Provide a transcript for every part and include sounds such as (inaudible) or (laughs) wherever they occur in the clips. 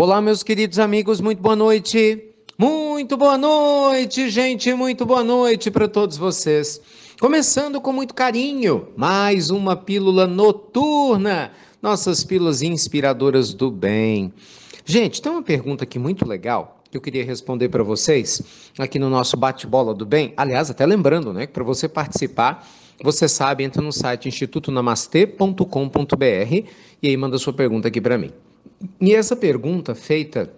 Olá, meus queridos amigos, muito boa noite. Muito boa noite, gente, muito boa noite para todos vocês. Começando com muito carinho, mais uma pílula noturna, nossas pílulas inspiradoras do bem. Gente, tem uma pergunta aqui muito legal que eu queria responder para vocês aqui no nosso bate-bola do bem. Aliás, até lembrando, né, que para você participar, você sabe, entra no site institutonamastê.com.br e aí manda sua pergunta aqui para mim. E essa pergunta feita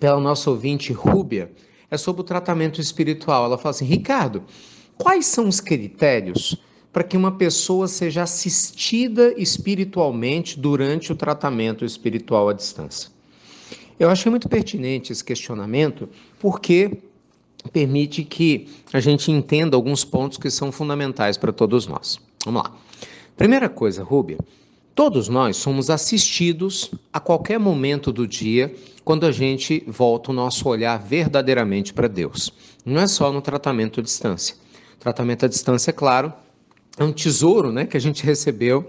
pela nossa ouvinte Rúbia é sobre o tratamento espiritual. Ela fala assim: Ricardo, quais são os critérios para que uma pessoa seja assistida espiritualmente durante o tratamento espiritual à distância? Eu achei muito pertinente esse questionamento, porque permite que a gente entenda alguns pontos que são fundamentais para todos nós. Vamos lá. Primeira coisa, Rúbia, Todos nós somos assistidos a qualquer momento do dia quando a gente volta o nosso olhar verdadeiramente para Deus. Não é só no tratamento à distância. O tratamento à distância, é claro, é um tesouro né, que a gente recebeu,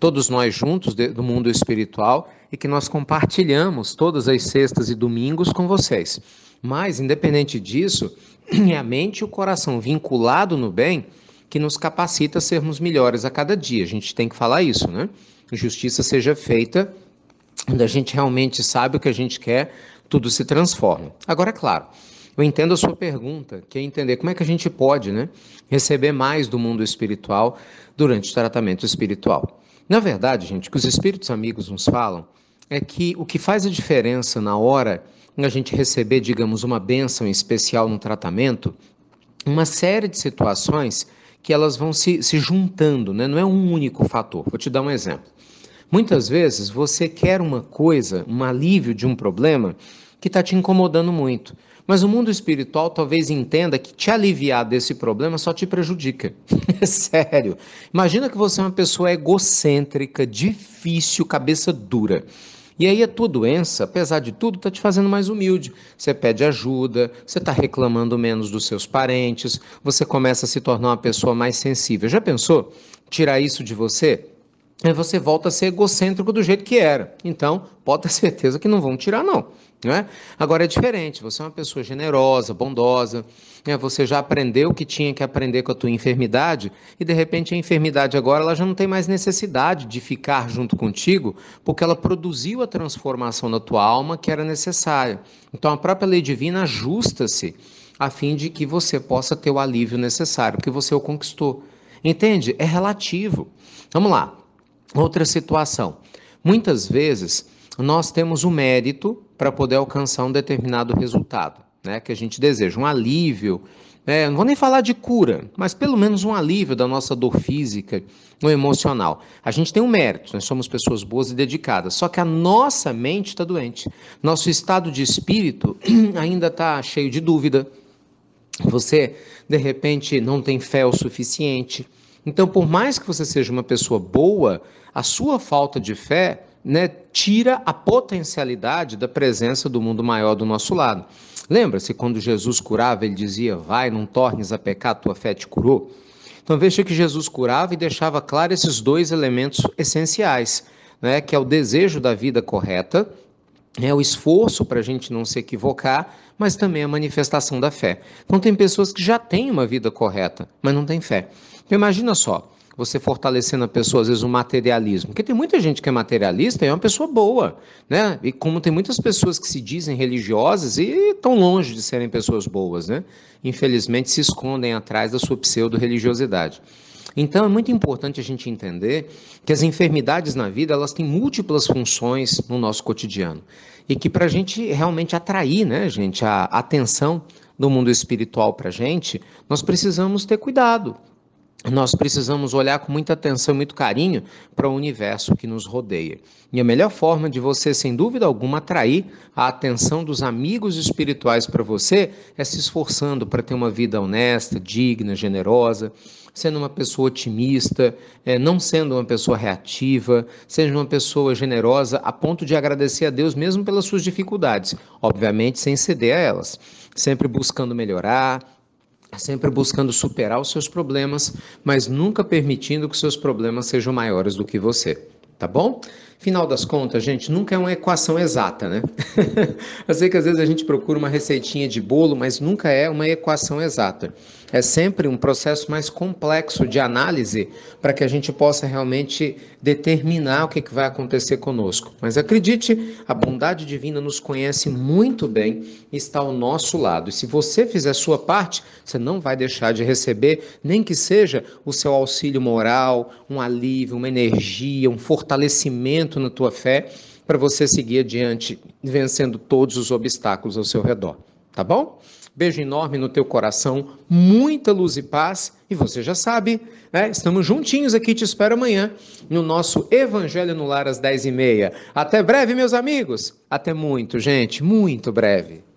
todos nós juntos do mundo espiritual, e que nós compartilhamos todas as sextas e domingos com vocês. Mas, independente disso, (clears throat) é a mente e o coração vinculado no bem que nos capacita a sermos melhores a cada dia. A gente tem que falar isso, né? justiça seja feita, quando a gente realmente sabe o que a gente quer, tudo se transforma. Agora, é claro, eu entendo a sua pergunta, que é entender como é que a gente pode né, receber mais do mundo espiritual durante o tratamento espiritual. Na verdade, gente, o que os espíritos amigos nos falam é que o que faz a diferença na hora a gente receber, digamos, uma bênção especial no tratamento, uma série de situações que elas vão se, se juntando, né? não é um único fator. Vou te dar um exemplo. Muitas vezes você quer uma coisa, um alívio de um problema que está te incomodando muito. Mas o mundo espiritual talvez entenda que te aliviar desse problema só te prejudica. (laughs) É sério. Imagina que você é uma pessoa egocêntrica, difícil, cabeça dura. E aí a tua doença, apesar de tudo, está te fazendo mais humilde. Você pede ajuda, você está reclamando menos dos seus parentes, você começa a se tornar uma pessoa mais sensível. Já pensou tirar isso de você? você volta a ser egocêntrico do jeito que era. Então, pode ter certeza que não vão tirar, não. é? Agora é diferente, você é uma pessoa generosa, bondosa, né? você já aprendeu o que tinha que aprender com a tua enfermidade e de repente a enfermidade agora ela já não tem mais necessidade de ficar junto contigo porque ela produziu a transformação da tua alma que era necessária. Então a própria lei divina ajusta-se a fim de que você possa ter o alívio necessário, porque você o conquistou. Entende? É relativo. Vamos lá. Outra situação. Muitas vezes nós temos o um mérito para poder alcançar um determinado resultado, né? Que a gente deseja, um alívio. Né, não vou nem falar de cura, mas pelo menos um alívio da nossa dor física ou emocional. A gente tem um mérito, nós somos pessoas boas e dedicadas, só que a nossa mente está doente. Nosso estado de espírito (clears throat) ainda está cheio de dúvida. Você, de repente, não tem fé o suficiente então, por mais que você seja uma pessoa boa, a sua falta de fé né, tira a potencialidade da presença do mundo maior do nosso lado. Lembra-se quando Jesus curava, ele dizia: Vai, não tornes a pecar, tua fé te curou? Então veja que Jesus curava e deixava claro esses dois elementos essenciais, né, que é o desejo da vida correta é o esforço para a gente não se equivocar, mas também a manifestação da fé. Então tem pessoas que já têm uma vida correta, mas não têm fé. Então, imagina só, você fortalecendo a pessoa, às vezes, o materialismo. Porque tem muita gente que é materialista e é uma pessoa boa, né? E como tem muitas pessoas que se dizem religiosas e estão longe de serem pessoas boas, né? Infelizmente, se escondem atrás da sua pseudo-religiosidade. Então é muito importante a gente entender que as enfermidades na vida elas têm múltiplas funções no nosso cotidiano e que para a gente realmente atrair, né, gente, a atenção do mundo espiritual para a gente, nós precisamos ter cuidado nós precisamos olhar com muita atenção e muito carinho para o universo que nos rodeia. E a melhor forma de você, sem dúvida alguma, atrair a atenção dos amigos espirituais para você é se esforçando para ter uma vida honesta, digna, generosa, sendo uma pessoa otimista, eh, não sendo uma pessoa reativa, seja uma pessoa generosa a ponto de agradecer a Deus mesmo pelas suas dificuldades, obviamente sem ceder a elas, sempre buscando melhorar, Tá sempre buscando superar os seus problemas, mas nunca permitindo que seus problemas sejam maiores do que você tá bom? Final das contas, gente, nunca é uma equação exata, né? (laughs) Eu sei que às vezes a gente procura uma receitinha de bolo, mas nunca é uma equação exata. É sempre um processo mais complexo de análise para que a gente possa realmente determinar o que, que vai acontecer conosco. Mas acredite, a bondade divina nos conhece muito bem e está ao nosso lado. E se você fizer sua parte, você não vai deixar de receber, nem que seja o seu auxílio moral, um alívio, uma energia, um fortalecimento fortalecimento na tua fé para você seguir adiante, vencendo todos os obstáculos ao seu redor. Tá bom? Beijo enorme no teu coração, muita luz e paz. E você já sabe, né? Estamos juntinhos aqui, te espero amanhã no nosso Evangelho no Lar às 10h30. Até breve, meus amigos. Até muito, gente, muito breve.